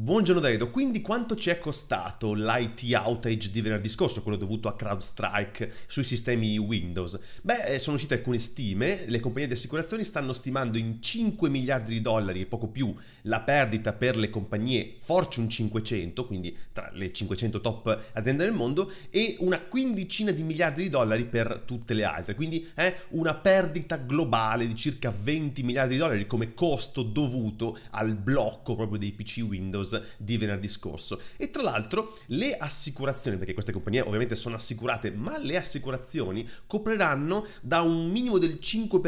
Buongiorno Davido, quindi quanto ci è costato l'IT outage di venerdì scorso, quello dovuto a CrowdStrike sui sistemi Windows? Beh, eh, sono uscite alcune stime, le compagnie di assicurazioni stanno stimando in 5 miliardi di dollari e poco più la perdita per le compagnie Fortune 500, quindi tra le 500 top aziende del mondo, e una quindicina di miliardi di dollari per tutte le altre, quindi è eh, una perdita globale di circa 20 miliardi di dollari come costo dovuto al blocco proprio dei PC Windows Windows di venerdì scorso. E tra l'altro le assicurazioni, perché queste compagnie ovviamente sono assicurate, ma le assicurazioni copriranno da un minimo del 5%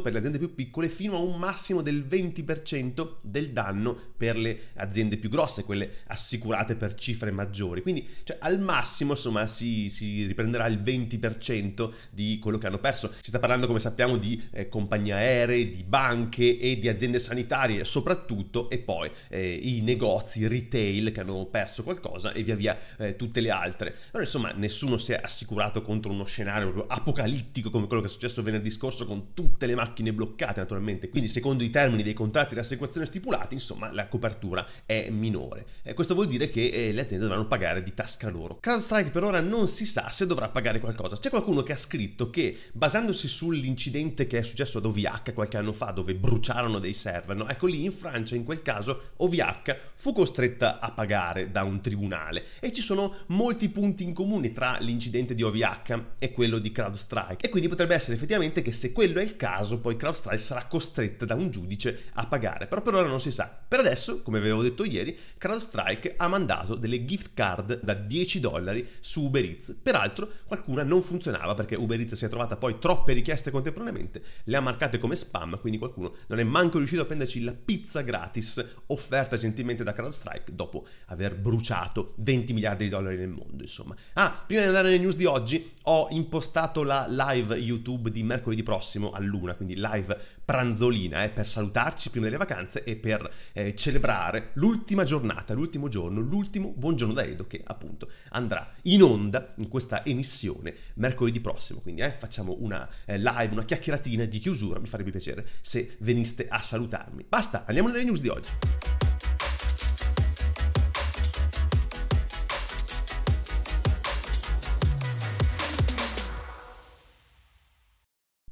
per le aziende più piccole fino a un massimo del 20% del danno per le aziende più grosse, quelle assicurate per cifre maggiori. Quindi cioè, al massimo insomma si, si, riprenderà il 20% di quello che hanno perso. Si sta parlando come sappiamo di eh, compagnie aeree, di banche e di aziende sanitarie soprattutto e poi eh, i negozi negozi retail che hanno perso qualcosa e via via eh, tutte le altre. Però insomma nessuno si è assicurato contro uno scenario apocalittico come quello che è successo venerdì scorso con tutte le macchine bloccate naturalmente. Quindi secondo i termini dei contratti di assicurazione stipulati insomma la copertura è minore. Eh, questo vuol dire che eh, le aziende dovranno pagare di tasca loro. CrowdStrike per ora non si sa se dovrà pagare qualcosa. C'è qualcuno che ha scritto che basandosi sull'incidente che è successo ad OVH qualche anno fa dove bruciarono dei server, no? ecco lì in Francia in quel caso OVH fu costretta a pagare da un tribunale e ci sono molti punti in comune tra l'incidente di OVH e quello di CrowdStrike e quindi potrebbe essere effettivamente che se quello è il caso poi CrowdStrike sarà costretta da un giudice a pagare, però per ora non si sa. Per adesso, come avevo detto ieri, CrowdStrike ha mandato delle gift card da 10 dollari su Uber Eats, peraltro qualcuna non funzionava perché Uber Eats si è trovata poi troppe richieste contemporaneamente, le ha marcate come spam, quindi qualcuno non è manco riuscito a prenderci la pizza gratis offerta gentilmente da una Crowd Strike dopo aver bruciato 20 miliardi di dollari nel mondo, insomma. Ah, prima di andare nelle news di oggi, ho impostato la live YouTube di mercoledì prossimo a luna, quindi live pranzolina, eh, per salutarci prima delle vacanze e per eh, celebrare l'ultima giornata, l'ultimo giorno, l'ultimo buongiorno da Edo che appunto andrà in onda in questa emissione mercoledì prossimo, quindi eh, facciamo una eh, live, una chiacchieratina di chiusura, mi farebbe piacere se veniste a salutarmi. Basta, andiamo nelle news di oggi.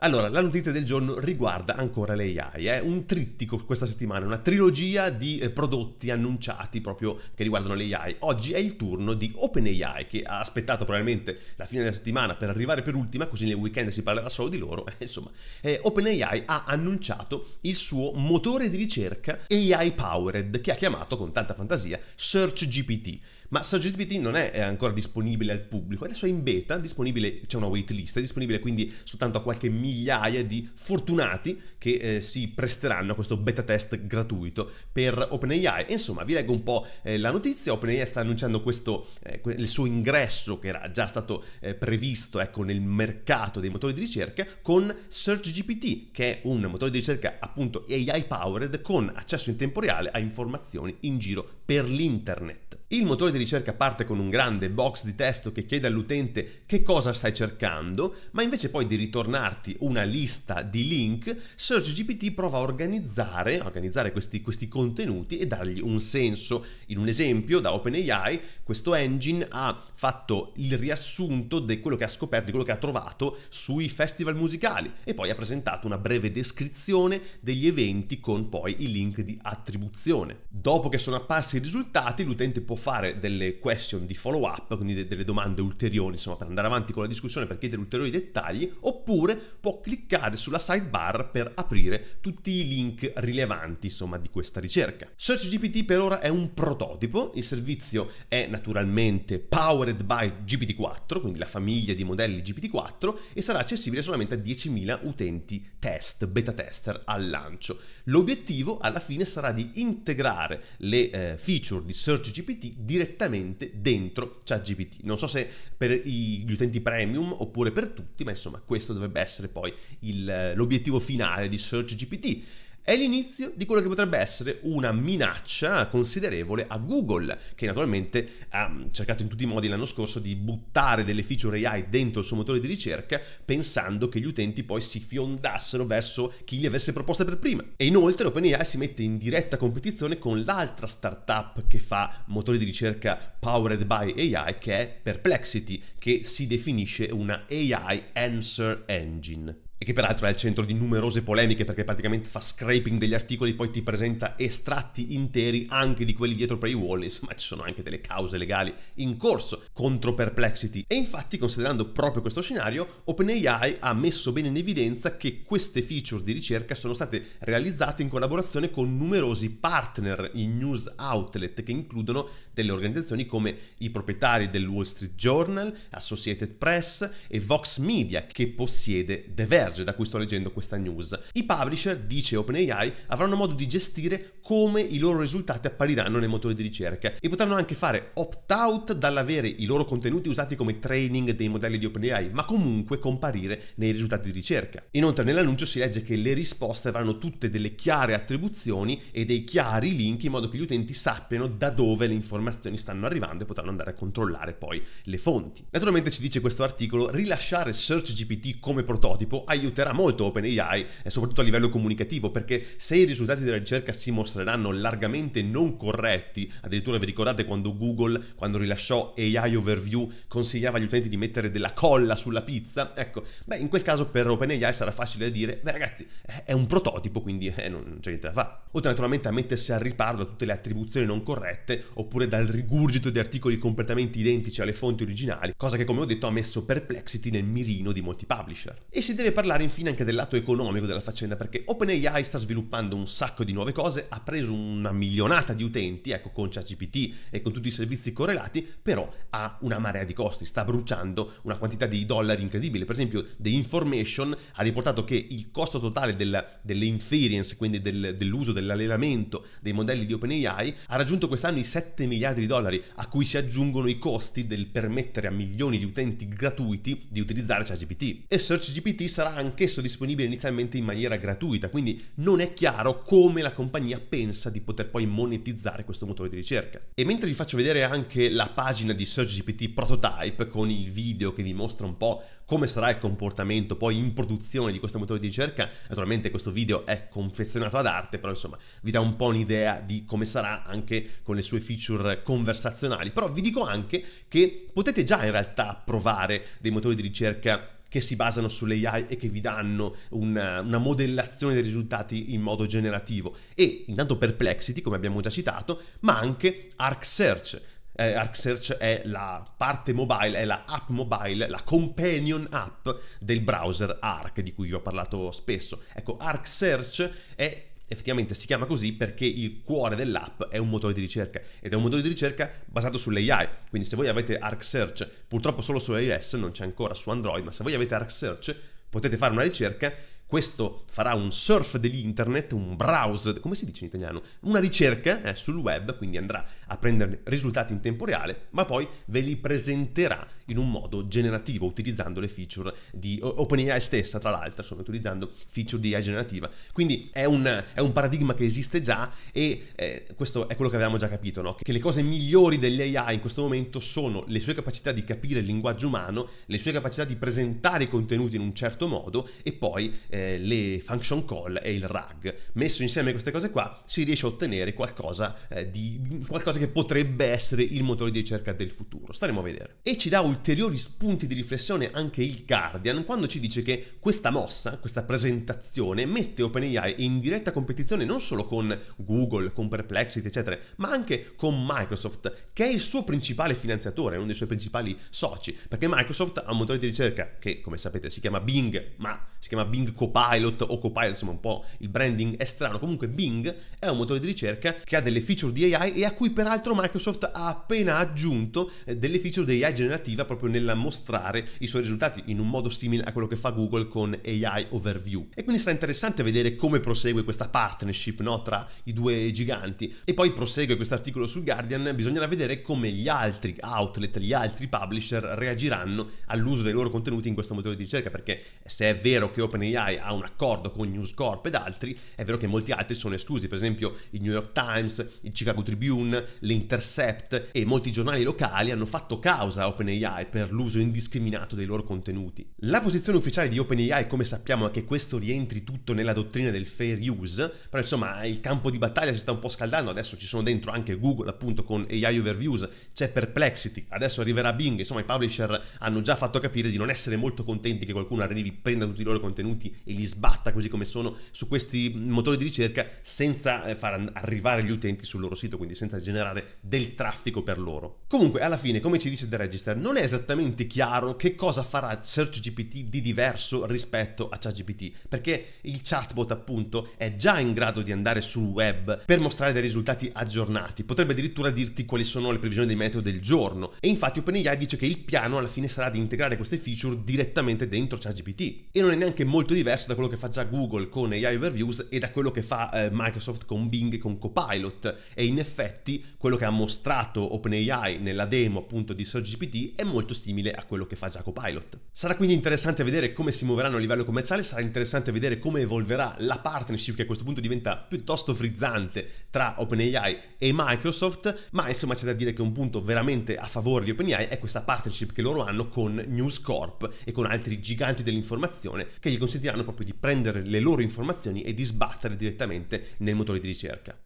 Allora, la notizia del giorno riguarda ancora le AI, è eh? un trittico questa settimana, una trilogia di eh, prodotti annunciati proprio che riguardano le AI. Oggi è il turno di OpenAI che ha aspettato probabilmente la fine della settimana per arrivare per ultima, così nel weekend si parlerà solo di loro. Eh, insomma, eh, OpenAI ha annunciato il suo motore di ricerca AI Powered che ha chiamato con tanta fantasia SearchGPT. Ma SearchGPT non è eh, ancora disponibile al pubblico, adesso è in beta, disponibile, c'è una waitlist, è disponibile quindi soltanto a qualche minuto migliaia di fortunati che eh, si presteranno a questo beta test gratuito per OpenAI. Insomma, vi leggo un po' eh, la notizia, OpenAI sta annunciando questo, eh, il suo ingresso che era già stato eh, previsto ecco, nel mercato dei motori di ricerca con SearchGPT, che è un motore di ricerca appunto AI powered con accesso in tempo reale a informazioni in giro per l'internet. Il motore di ricerca parte con un grande box di testo che chiede all'utente che cosa stai cercando, ma invece poi di ritornarti una lista di link, SearchGPT prova a organizzare, organizzare questi, questi, contenuti e dargli un senso. In un esempio, da OpenAI, questo engine ha fatto il riassunto di quello che ha scoperto, di quello che ha trovato sui festival musicali e poi ha presentato una breve descrizione degli eventi con poi i link di attribuzione. Dopo che sono apparsi i risultati, l'utente può fare delle question di follow up, quindi de- delle domande ulteriori, insomma, per andare avanti con la discussione, per chiedere ulteriori dettagli, oppure può cliccare sulla sidebar per aprire tutti i link rilevanti, insomma, di questa ricerca. SearchGPT per ora è un prototipo, il servizio è naturalmente powered by GPT-4, quindi la famiglia di modelli GPT-4, e sarà accessibile solamente a 10.000 utenti test, beta tester al lancio. L'obiettivo alla fine sarà di integrare le eh, feature di SearchGPT direttamente dentro ChatGPT. Non so se per gli utenti premium oppure per tutti, ma insomma questo dovrebbe essere poi il, eh, l'obiettivo finale di SearchGPT è l'inizio di quello che potrebbe essere una minaccia considerevole a Google, che naturalmente ha mm, cercato in tutti i modi l'anno scorso di buttare delle feature AI dentro il suo motore di ricerca, pensando che gli utenti poi si fiondassero verso chi gli avesse proposte per prima. E inoltre OpenAI si mette in diretta competizione con l'altra startup che fa motori di ricerca powered by AI, che è Perplexity, che si definisce una AI Answer Engine e che peraltro è al centro di numerose polemiche perché praticamente fa scraping degli articoli, poi ti presenta estratti interi anche di quelli dietro paywall, insomma ci sono anche delle cause legali in corso contro Perplexity. E infatti considerando proprio questo scenario, OpenAI ha messo bene in evidenza che queste feature di ricerca sono state realizzate in collaborazione con numerosi partner in news outlet che includono delle organizzazioni come i proprietari del Wall Street Journal, Associated Press e Vox Media che possiede Dever emerge da cui sto leggendo questa news. I publisher, dice OpenAI, avranno modo di gestire come i loro risultati appariranno nei motori di ricerca e potranno anche fare opt-out dall'avere i loro contenuti usati come training dei modelli di OpenAI, ma comunque comparire nei risultati di ricerca. Inoltre nell'annuncio si legge che le risposte avranno tutte delle chiare attribuzioni e dei chiari link in modo che gli utenti sappiano da dove le informazioni stanno arrivando e potranno andare a controllare poi le fonti. Naturalmente ci dice questo articolo, rilasciare SearchGPT come prototipo aiuterà molto OpenAI, eh, soprattutto a livello comunicativo, perché se i risultati della ricerca si mostrano mostreranno largamente non corretti. Addirittura vi ricordate quando Google, quando rilasciò AI Overview, consigliava agli utenti di mettere della colla sulla pizza? Ecco, beh, in quel caso per OpenAI sarà facile dire, beh ragazzi, è un prototipo, quindi eh, non c'è niente da fare. Oltre naturalmente a mettersi al riparo da tutte le attribuzioni non corrette, oppure dal rigurgito di articoli completamente identici alle fonti originali, cosa che come ho detto ha messo perplexity nel mirino di molti publisher. E si deve parlare infine anche del lato economico della faccenda, perché OpenAI sta sviluppando un sacco di nuove cose a preso una milionata di utenti, ecco con ChatGPT e con tutti i servizi correlati, però ha una marea di costi, sta bruciando una quantità di dollari incredibile. Per esempio, The Information ha riportato che il costo totale della, inference, quindi del, dell'uso dell'allenamento dei modelli di OpenAI, ha raggiunto quest'anno i 7 miliardi di dollari, a cui si aggiungono i costi del permettere a milioni di utenti gratuiti di utilizzare ChatGPT. E SearchGPT sarà anch'esso disponibile inizialmente in maniera gratuita, quindi non è chiaro come la compagnia pensa di poter poi monetizzare questo motore di ricerca. E mentre vi faccio vedere anche la pagina di SearchGPT Prototype con il video che vi mostra un po' come sarà il comportamento poi in produzione di questo motore di ricerca, naturalmente questo video è confezionato ad arte, però insomma vi dà un po' un'idea di come sarà anche con le sue feature conversazionali. Però vi dico anche che potete già in realtà provare dei motori di ricerca che si basano sull'AI e che vi danno una, una modellazione dei risultati in modo generativo. E intanto Perplexity, come abbiamo già citato, ma anche ArcSearch. Search, eh, Arc è la parte mobile, è la app mobile, la companion app del browser Arc di cui vi ho parlato spesso. Ecco, ArcSearch è effettivamente si chiama così perché il cuore dell'app è un motore di ricerca ed è un motore di ricerca basato sull'AI. Quindi se voi avete Arc Search, purtroppo solo su iOS, non c'è ancora su Android, ma se voi avete Arc Search potete fare una ricerca questo farà un surf dell'internet, un browse, come si dice in italiano, una ricerca eh, sul web, quindi andrà a prendere risultati in tempo reale, ma poi ve li presenterà in un modo generativo, utilizzando le feature di OpenAI stessa, tra l'altro, insomma, utilizzando feature di AI generativa. Quindi è un, è un paradigma che esiste già e eh, questo è quello che avevamo già capito, no? che le cose migliori dell'AI in questo momento sono le sue capacità di capire il linguaggio umano, le sue capacità di presentare i contenuti in un certo modo e poi... Eh, eh, le function call e il rag. Messo insieme queste cose qua si riesce a ottenere qualcosa, eh, di, qualcosa che potrebbe essere il motore di ricerca del futuro. Staremo a vedere. E ci dà ulteriori spunti di riflessione anche il Guardian quando ci dice che questa mossa, questa presentazione mette OpenAI in diretta competizione non solo con Google, con Perplexity, eccetera, ma anche con Microsoft, che è il suo principale finanziatore, uno dei suoi principali soci, perché Microsoft ha un motore di ricerca che, come sapete, si chiama Bing, ma si chiama Bing Copernicus Copilot o Copilot, insomma un po' il branding è strano, comunque Bing è un motore di ricerca che ha delle feature di AI e a cui peraltro Microsoft ha appena aggiunto eh, delle feature di AI generativa proprio nella mostrare i suoi risultati in un modo simile a quello che fa Google con AI Overview. E quindi sarà interessante vedere come prosegue questa partnership no, tra i due giganti. E poi prosegue questo articolo sul Guardian, bisognerà vedere come gli altri outlet, gli altri publisher reagiranno all'uso dei loro contenuti in questo motore di ricerca, perché se è vero che OpenAI ha un accordo con News Corp ed altri, è vero che molti altri sono esclusi, per esempio il New York Times, il Chicago Tribune, l'Intercept e molti giornali locali hanno fatto causa a OpenAI per l'uso indiscriminato dei loro contenuti. La posizione ufficiale di OpenAI, come sappiamo, è che questo rientri tutto nella dottrina del fair use, però insomma il campo di battaglia si sta un po' scaldando, adesso ci sono dentro anche Google appunto con AI Overviews, c'è Perplexity, adesso arriverà Bing, insomma i publisher hanno già fatto capire di non essere molto contenti che qualcuno arrivi, prenda tutti i loro contenuti e li sbatta così come sono su questi motori di ricerca senza eh, far arrivare gli utenti sul loro sito, quindi senza generare del traffico per loro. Comunque, alla fine, come ci dice The Register, non è esattamente chiaro che cosa farà SearchGPT di diverso rispetto a ChatGPT, perché il chatbot, appunto, è già in grado di andare sul web per mostrare dei risultati aggiornati, potrebbe addirittura dirti quali sono le previsioni dei meteo del giorno. E infatti OpenAI dice che il piano alla fine sarà di integrare queste feature direttamente dentro ChatGPT. E non è neanche molto diverso diverso da quello che fa già Google con AI Overviews e da quello che fa eh, Microsoft con Bing e con Copilot e in effetti quello che ha mostrato OpenAI nella demo appunto di SurgeGPT è molto simile a quello che fa già Copilot. Sarà quindi interessante vedere come si muoveranno a livello commerciale, sarà interessante vedere come evolverà la partnership che a questo punto diventa piuttosto frizzante tra OpenAI e Microsoft, ma insomma c'è da dire che un punto veramente a favore di OpenAI è questa partnership che loro hanno con News Corp e con altri giganti dell'informazione che gli consentiranno proprio di prendere le loro informazioni e di sbattere direttamente nel motore di ricerca.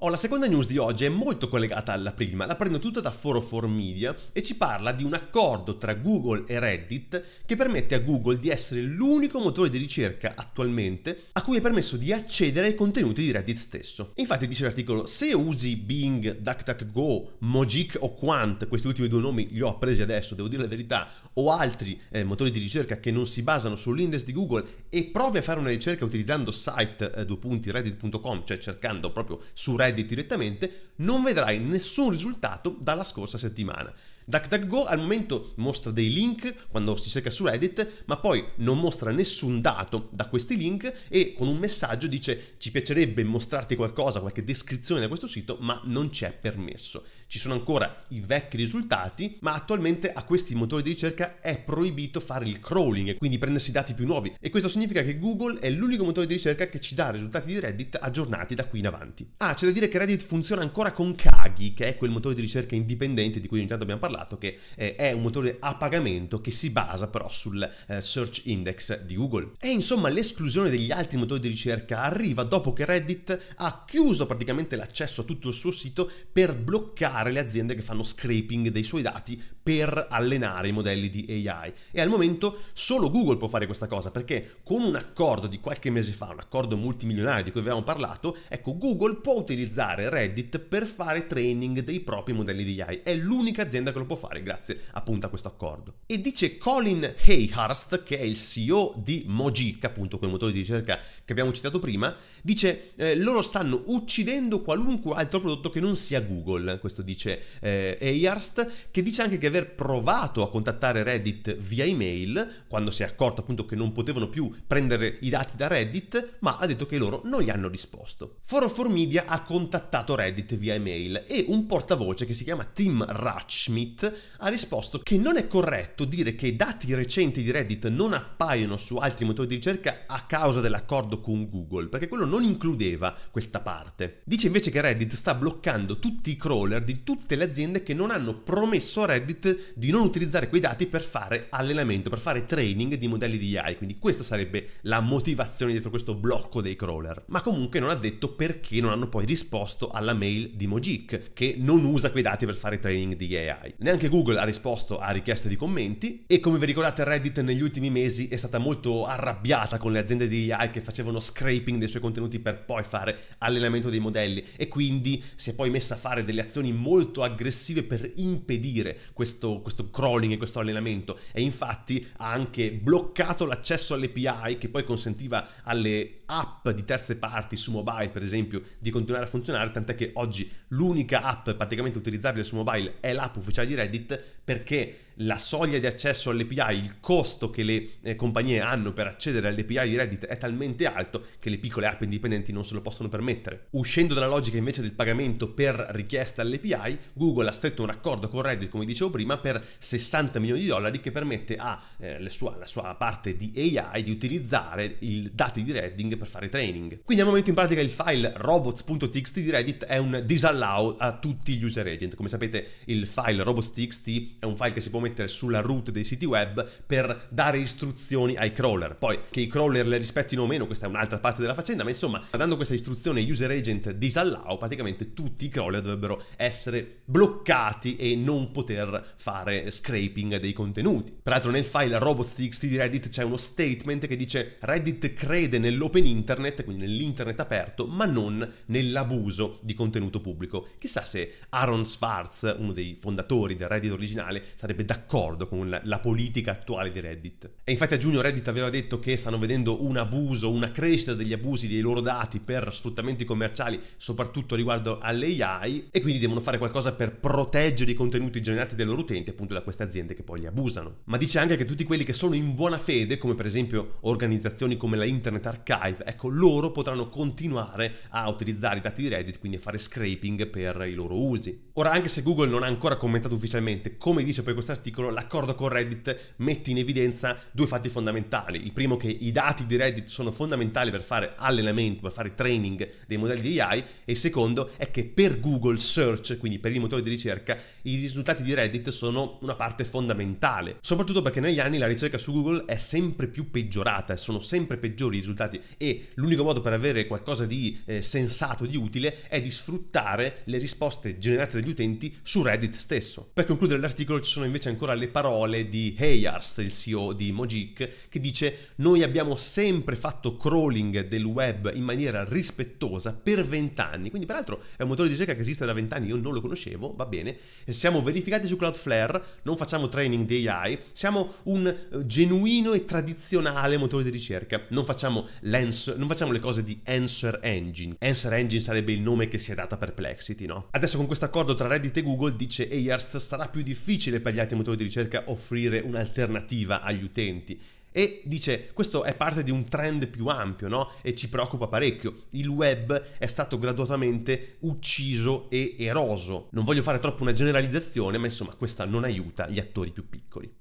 Oh, la seconda news di oggi è molto collegata alla prima, la prendo tutta da Foro 404 Media e ci parla di un accordo tra Google e Reddit che permette a Google di essere l'unico motore di ricerca attualmente a cui è permesso di accedere ai contenuti di Reddit stesso. Infatti dice l'articolo, se usi Bing, DuckDuckGo, Mojic o Quant, questi ultimi due nomi li ho appresi adesso, devo dire la verità, o altri eh, motori di ricerca che non si basano sull'index di Google e provi a fare una ricerca utilizzando site, eh, due punti, reddit.com, cioè cercando proprio su Reddit, Reddit direttamente, non vedrai nessun risultato dalla scorsa settimana. DuckDuckGo al momento mostra dei link quando si cerca su Reddit, ma poi non mostra nessun dato da questi link e con un messaggio dice ci piacerebbe mostrarti qualcosa, qualche descrizione da questo sito, ma non c'è permesso. Ci sono ancora i vecchi risultati, ma attualmente a questi motori di ricerca è proibito fare il crawling quindi prendersi dati più nuovi e questo significa che Google è l'unico motore di ricerca che ci dà risultati di Reddit aggiornati da qui in avanti. Ah, c'è da dire che Reddit funziona ancora con Kagi, che è quel motore di ricerca indipendente di cui ogni tanto abbiamo parlato parlato, che eh, è un motore a pagamento che si basa però sul eh, search index di Google. E insomma l'esclusione degli altri motori di ricerca arriva dopo che Reddit ha chiuso praticamente l'accesso a tutto il suo sito per bloccare le aziende che fanno scraping dei suoi dati per allenare i modelli di AI. E al momento solo Google può fare questa cosa perché con un accordo di qualche mese fa, un accordo multimilionario di cui avevamo parlato, ecco Google può utilizzare Reddit per fare training dei propri modelli di AI. È l'unica azienda che lo lo può fare grazie appunto a questo accordo. E dice Colin Hayhurst, che è il CEO di Mojic, appunto quel motore di ricerca che abbiamo citato prima, dice eh, loro stanno uccidendo qualunque altro prodotto che non sia Google, questo dice eh, Hayhurst, che dice anche che aver provato a contattare Reddit via email, quando si è accorto appunto che non potevano più prendere i dati da Reddit, ma ha detto che loro non gli hanno risposto. Foro 4 Media ha contattato Reddit via email e un portavoce che si chiama Tim Ratchmit Smith ha risposto che non è corretto dire che i dati recenti di Reddit non appaiono su altri motori di ricerca a causa dell'accordo con Google, perché quello non includeva questa parte. Dice invece che Reddit sta bloccando tutti i crawler di tutte le aziende che non hanno promesso a Reddit di non utilizzare quei dati per fare allenamento, per fare training di modelli di AI, quindi questa sarebbe la motivazione dietro questo blocco dei crawler. Ma comunque non ha detto perché non hanno poi risposto alla mail di Mojik, che non usa quei dati per fare training di AI. Neanche Google ha risposto a richieste di commenti e come vi ricordate Reddit negli ultimi mesi è stata molto arrabbiata con le aziende di AI che facevano scraping dei suoi contenuti per poi fare allenamento dei modelli e quindi si è poi messa a fare delle azioni molto aggressive per impedire questo, questo crawling e questo allenamento e infatti ha anche bloccato l'accesso all'API che poi consentiva alle app di terze parti su mobile per esempio di continuare a funzionare tant'è che oggi l'unica app praticamente utilizzabile su mobile è l'app ufficiale di Reddit perché la soglia di accesso all'API, il costo che le eh, compagnie hanno per accedere all'API di Reddit è talmente alto che le piccole app indipendenti non se lo possono permettere. Uscendo dalla logica invece del pagamento per richiesta all'API, Google ha stretto un accordo con Reddit, come dicevo prima, per 60 milioni di dollari che permette alla eh, sua, sua parte di AI di utilizzare i dati di Reddit per fare training. Quindi al momento in pratica il file robots.txt di Reddit è un disallow a tutti gli user agent. Come sapete il file robots.txt è un file che si può mettere mettere sulla root dei siti web per dare istruzioni ai crawler. Poi che i crawler le rispettino o meno, questa è un'altra parte della faccenda, ma insomma, dando questa istruzione user agent disallow, praticamente tutti i crawler dovrebbero essere bloccati e non poter fare scraping dei contenuti. Peraltro nel file robots.txt di Reddit c'è uno statement che dice Reddit crede nell'open internet, quindi nell'internet aperto, ma non nell'abuso di contenuto pubblico. Chissà se Aaron Swartz, uno dei fondatori del Reddit originale, sarebbe d'accordo d'accordo con la, la, politica attuale di Reddit. E infatti a giugno Reddit aveva detto che stanno vedendo un abuso, una crescita degli abusi dei loro dati per sfruttamenti commerciali, soprattutto riguardo all'AI, e quindi devono fare qualcosa per proteggere i contenuti generati dai loro utenti appunto da queste aziende che poi li abusano. Ma dice anche che tutti quelli che sono in buona fede, come per esempio organizzazioni come la Internet Archive, ecco loro potranno continuare a utilizzare i dati di Reddit, quindi a fare scraping per i loro usi. Ora, anche se Google non ha ancora commentato ufficialmente, come dice poi questo articolo, l'accordo con Reddit mette in evidenza due fatti fondamentali. Il primo è che i dati di Reddit sono fondamentali per fare allenamento, per fare training dei modelli di AI e il secondo è che per Google Search, quindi per il motore di ricerca, i risultati di Reddit sono una parte fondamentale, soprattutto perché negli anni la ricerca su Google è sempre più peggiorata, sono sempre peggiori i risultati e l'unico modo per avere qualcosa di eh, sensato, di utile, è di sfruttare le risposte generate dagli dagli utenti su Reddit stesso. Per concludere l'articolo ci sono invece ancora le parole di Heyarst, il CEO di Mojic, che dice noi abbiamo sempre fatto crawling del web in maniera rispettosa per vent'anni, quindi peraltro è un motore di ricerca che esiste da vent'anni, io non lo conoscevo, va bene, siamo verificati su Cloudflare, non facciamo training di AI, siamo un eh, genuino e tradizionale motore di ricerca, non facciamo, non facciamo le cose di Answer Engine, Answer Engine sarebbe il nome che si è data per Plexity, no? Adesso con questo accordo tra Reddit e Google, dice Ayerst, sarà più difficile per gli altri motori di ricerca offrire un'alternativa agli utenti. E dice, questo è parte di un trend più ampio, no? E ci preoccupa parecchio. Il web è stato graduatamente ucciso e eroso. Non voglio fare troppo una generalizzazione, ma insomma questa non aiuta gli attori più piccoli.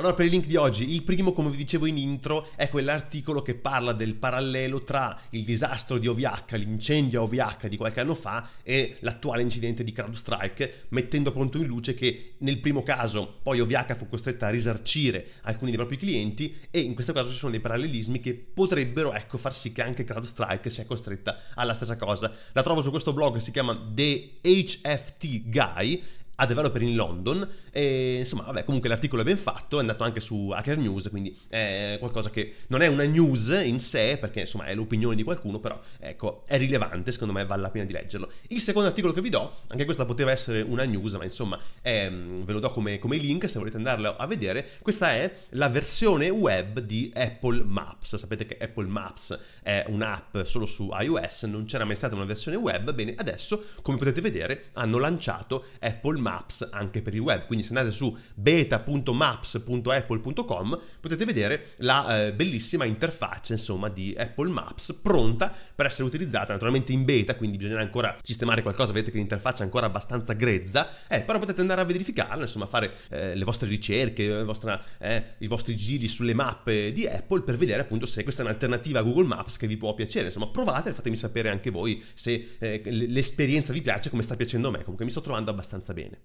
Allora, per il link di oggi, il primo, come vi dicevo in intro, è quell'articolo che parla del parallelo tra il disastro di OVH, l'incendio a OVH di qualche anno fa e l'attuale incidente di CrowdStrike, mettendo pronto in luce che nel primo caso poi OVH fu costretta a risarcire alcuni dei propri clienti e in questo caso ci sono dei parallelismi che potrebbero ecco, far sì che anche CrowdStrike sia costretta alla stessa cosa. La trovo su questo blog, si chiama The HFT Guy a developer in London. E, insomma, vabbè, comunque l'articolo è ben fatto, è andato anche su Hacker News, quindi è qualcosa che non è una news in sé, perché insomma è l'opinione di qualcuno, però ecco, è rilevante, secondo me vale la pena di leggerlo. Il secondo articolo che vi do, anche questa poteva essere una news, ma insomma è, ve lo do come, come link se volete andarla a vedere, questa è la versione web di Apple Maps. Sapete che Apple Maps è un'app solo su iOS, non c'era mai stata una versione web, bene, adesso come potete vedere hanno lanciato Apple Maps Maps anche per il web. Quindi se andate su beta.maps.apple.com potete vedere la eh, bellissima interfaccia insomma di Apple Maps pronta per essere utilizzata naturalmente in beta, quindi bisognerà ancora sistemare qualcosa, vedete che l'interfaccia è ancora abbastanza grezza, eh, però potete andare a verificarla, insomma fare eh, le vostre ricerche, vostra, eh, i vostri giri sulle mappe eh, di Apple per vedere appunto se questa è un'alternativa a Google Maps che vi può piacere, insomma provate e fatemi sapere anche voi se eh, l'esperienza vi piace, come sta piacendo a me, comunque mi sto trovando abbastanza bene bene.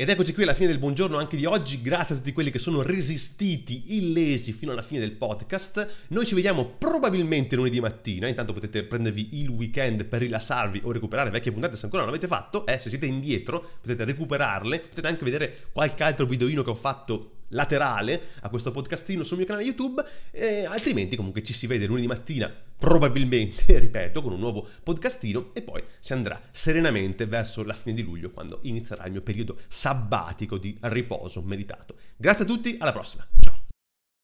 Ed eccoci qui alla fine del buongiorno anche di oggi, grazie a tutti quelli che sono resistiti illesi fino alla fine del podcast. Noi ci vediamo probabilmente lunedì mattina, intanto potete prendervi il weekend per rilassarvi o recuperare vecchie puntate se ancora non l'avete fatto, eh, se siete indietro potete recuperarle, potete anche vedere qualche altro videoino che ho fatto laterale a questo podcastino sul mio canale YouTube, eh, altrimenti comunque ci si vede lunedì mattina probabilmente, ripeto, con un nuovo podcastino e poi si andrà serenamente verso la fine di luglio quando inizierà il mio periodo sabbatico di riposo meritato. Grazie a tutti, alla prossima, ciao!